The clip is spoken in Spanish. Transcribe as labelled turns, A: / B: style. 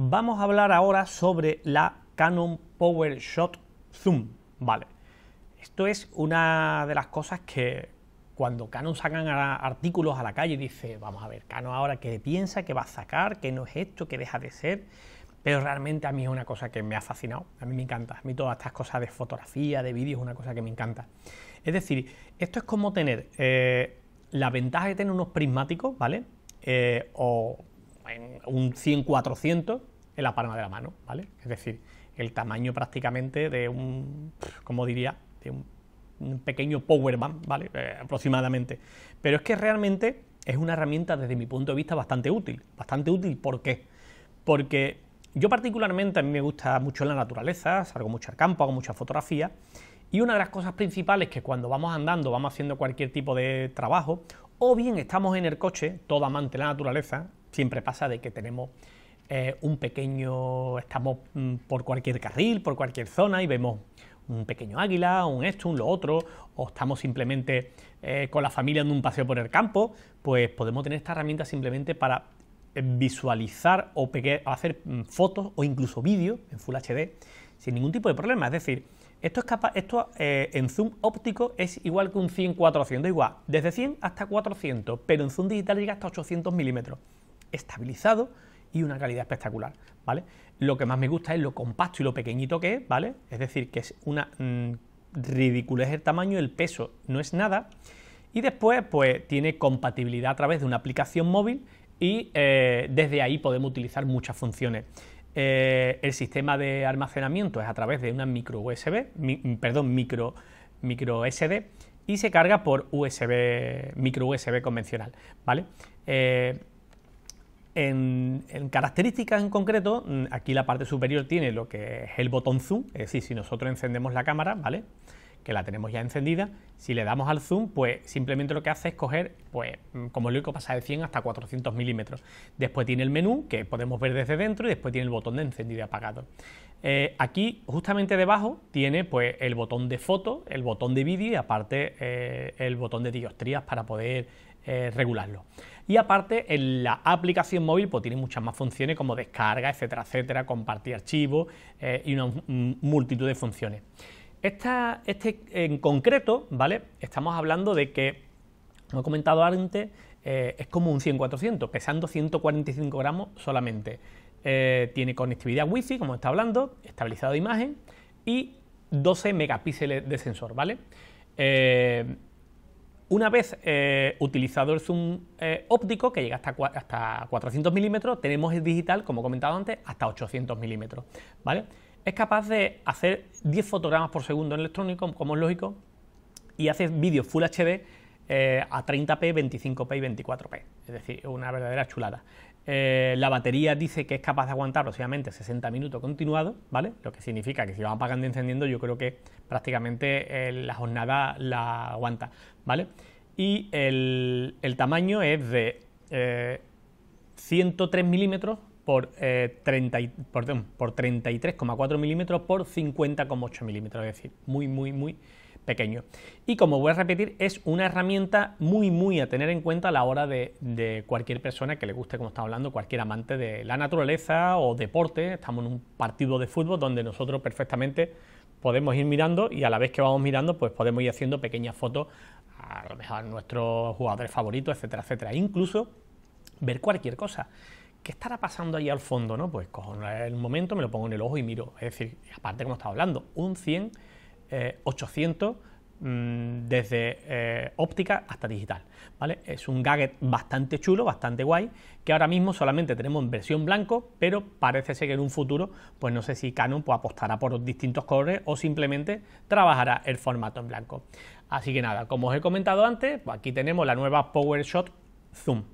A: Vamos a hablar ahora sobre la Canon Power Shot Zoom. Vale, esto es una de las cosas que cuando Canon sacan artículos a la calle dice, vamos a ver, Canon ahora qué piensa, qué va a sacar, qué no es esto, qué deja de ser. Pero realmente a mí es una cosa que me ha fascinado, a mí me encanta, a mí todas estas cosas de fotografía, de vídeo es una cosa que me encanta. Es decir, esto es como tener eh, la ventaja de tener unos prismáticos, ¿vale? Eh, o un 100-400 en la palma de la mano, ¿vale? Es decir, el tamaño prácticamente de un, como diría, de un, pequeño power ¿vale? Eh, aproximadamente. Pero es que realmente es una herramienta desde mi punto de vista bastante útil, bastante útil, ¿por qué? Porque yo particularmente a mí me gusta mucho la naturaleza, salgo mucho al campo, hago mucha fotografía y una de las cosas principales que cuando vamos andando, vamos haciendo cualquier tipo de trabajo, o bien estamos en el coche, todo amante de la naturaleza, siempre pasa de que tenemos eh, un pequeño, estamos mm, por cualquier carril, por cualquier zona y vemos un pequeño águila, un esto, un lo otro, o estamos simplemente eh, con la familia en un paseo por el campo, pues podemos tener esta herramienta simplemente para eh, visualizar o hacer mm, fotos o incluso vídeos en Full HD sin ningún tipo de problema. Es decir, esto es capaz, esto en zoom óptico es igual que un 100-400, igual, desde 100 hasta 400, pero en zoom digital llega hasta 800 milímetros estabilizado y una calidad espectacular, ¿vale? Lo que más me gusta es lo compacto y lo pequeñito que es, ¿vale? Es decir, que es una mm, ridiculez el tamaño, el peso no es nada. Y después, pues tiene compatibilidad a través de una aplicación móvil y eh, desde ahí podemos utilizar muchas funciones. Eh, el sistema de almacenamiento es a través de una micro USB, perdón, micro, micro SD y se carga por USB, micro USB convencional, ¿vale? Eh, en, características en concreto, mm, aquí la parte superior tiene lo que es el botón zoom, es decir, si nosotros encendemos la cámara, ¿vale? que la tenemos ya encendida. Si le damos al zoom, pues simplemente lo que hace es coger, pues mm, como lo único pasa de 100 hasta 400 milímetros. Después tiene el menú que podemos ver desde dentro y después tiene el botón de encendido y apagado. Eh, aquí, justamente debajo, tiene pues el botón de foto, el botón de vídeo y aparte eh, el botón de diostrías para poder eh, regularlo. Y aparte, en la aplicación móvil pues, tiene muchas más funciones como descarga, etcétera, etcétera, compartir archivos y una multitud de funciones este en concreto, ¿vale? Estamos hablando de que, como he comentado antes, eh, es como un 100-400, pesando 145 gramos solamente. Eh, tiene conectividad Wi-Fi, como está hablando, estabilizado de imagen y 12 megapíxeles de sensor, ¿vale? Eh, una vez utilizado el zoom óptico, que llega hasta, hasta 400 milímetros, tenemos el digital, como he comentado antes, hasta 800 milímetros, ¿vale? es capaz de hacer 10 fotogramas por segundo en electrónico, como es lógico, y hace vídeos Full HD eh, a 30p, 25p y 24p. Es decir, una verdadera chulada. Eh, la batería dice que es capaz de aguantar aproximadamente 60 minutos continuados, ¿vale? Lo que significa que si va apagando y e encendiendo, yo creo que prácticamente eh, la jornada la aguanta, ¿vale? Y el tamaño es de 103 milímetros por, eh, por 33,4 milímetros por 50,8 milímetros, es decir, muy, muy, muy pequeño. Y como voy a repetir, es una herramienta muy, muy a tener en cuenta a la hora de, de cualquier persona que le guste, como está hablando, cualquier amante de la naturaleza o deporte. Estamos en un partido de fútbol donde nosotros perfectamente podemos ir mirando y a la vez que vamos mirando, pues podemos ir haciendo pequeñas fotos a lo mejor nuestros jugadores favoritos, etcétera, etcétera. Incluso ver cualquier cosa. ¿qué estará pasando ahí al fondo? ¿no? Pues cojo un momento, me lo pongo en el ojo y miro. Es decir, aparte como estaba hablando, un 100, 800 eh, mm, desde eh, óptica hasta digital. ¿vale? Es un gadget bastante chulo, bastante guay, que ahora mismo solamente tenemos en versión blanco, pero parece ser que en un futuro, pues no sé si Canon pues, apostará por distintos colores o simplemente trabajará el formato en blanco. Así que nada, como os he comentado antes, pues aquí tenemos la nueva PowerShot Zoom.